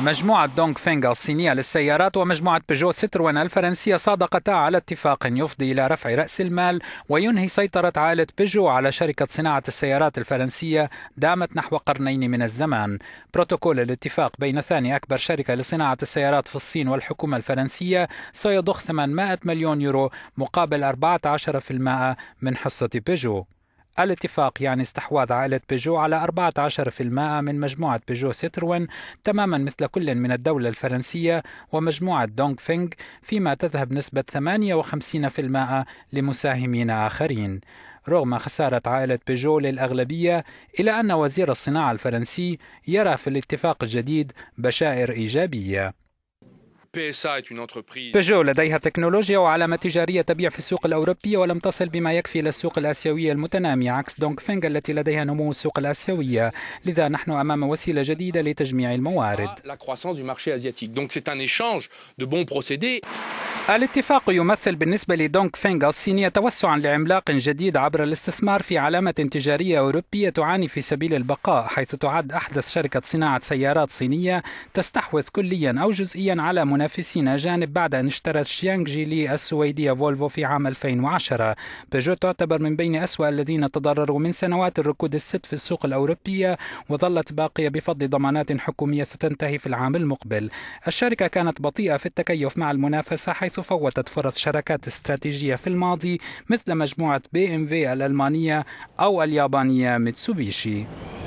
مجموعة دونغ فينغ الصينية للسيارات ومجموعة بيجو ستروان الفرنسية صادقتا على اتفاق يفضي إلى رفع رأس المال وينهي سيطرة عائلة بيجو على شركة صناعة السيارات الفرنسية دامت نحو قرنين من الزمان بروتوكول الاتفاق بين ثاني أكبر شركة لصناعة السيارات في الصين والحكومة الفرنسية سيضخ 800 مليون يورو مقابل 14% من حصة بيجو الاتفاق يعني استحواذ عائلة بيجو على 14% من مجموعة بيجو ستروين تماما مثل كل من الدولة الفرنسية ومجموعة دونغ فينغ فيما تذهب نسبة 58% لمساهمين آخرين رغم خسارة عائلة بيجو للأغلبية إلا أن وزير الصناعة الفرنسي يرى في الاتفاق الجديد بشائر إيجابية بيجو لديها تكنولوجيا وعلامة تجارية تبيع في السوق الأوروبية ولم تصل بما يكفي إلى السوق الآسيوية المتنامية عكس دونغ فينغ التي لديها نمو السوق الآسيوية لذا نحن أمام وسيلة جديدة لتجميع الموارد الاتفاق يمثل بالنسبة لدونغ فينغ الصينية توسعا لعملاق جديد عبر الاستثمار في علامة تجارية أوروبية تعاني في سبيل البقاء حيث تعد أحدث شركة صناعة سيارات صينية تستحوذ كليا أو جزئيا على منافسين أجانب بعد أن اشترت شيانجيلي السويدية فولفو في عام 2010 بيجو تعتبر من بين أسوأ الذين تضرروا من سنوات الركود الست في السوق الأوروبية وظلت باقية بفضل ضمانات حكومية ستنتهي في العام المقبل الشركة كانت بطيئة في التكيف مع المنافسة حيث حيث فوتت فرص شركات استراتيجية في الماضي مثل مجموعة بي ام في الألمانية أو اليابانية ميتسوبيشي